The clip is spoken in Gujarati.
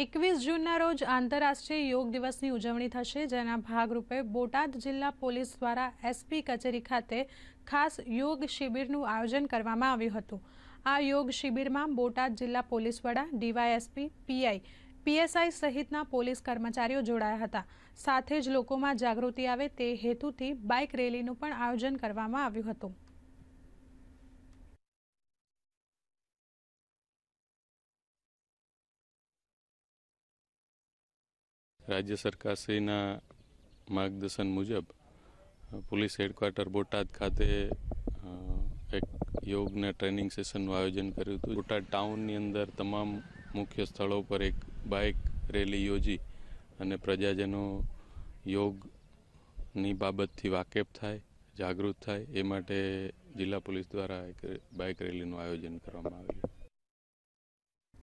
એકવીસ જૂનના રોજ આંતરરાષ્ટ્રીય યોગ દિવસની ઉજવણી થશે જેના ભાગરૂપે બોટાદ જિલ્લા પોલીસ દ્વારા એસપી કચેરી ખાતે ખાસ યોગ શિબિરનું આયોજન કરવામાં આવ્યું હતું આ યોગ શિબિરમાં બોટાદ જિલ્લા પોલીસ વડા ડીવાયએસપી પીઆઈ પીએસઆઈ સહિતના પોલીસ કર્મચારીઓ જોડાયા હતા સાથે જ લોકોમાં જાગૃતિ આવે તે હેતુથી બાઇક રેલીનું પણ આયોજન કરવામાં આવ્યું હતું રાજ્ય સરકારશ્રીના માર્ગદર્શન મુજબ પોલીસ હેડક્વાર્ટર બોટાદ ખાતે એક યોગના ટ્રેનિંગ સેશનનું આયોજન કર્યું હતું બોટાદ ટાઉનની અંદર તમામ મુખ્ય સ્થળો પર એક બાઇક રેલી યોજી અને પ્રજાજનો યોગની બાબતથી વાકેફ થાય જાગૃત થાય એ માટે જિલ્લા પોલીસ દ્વારા એક બાઇક રેલીનું આયોજન કરવામાં આવ્યું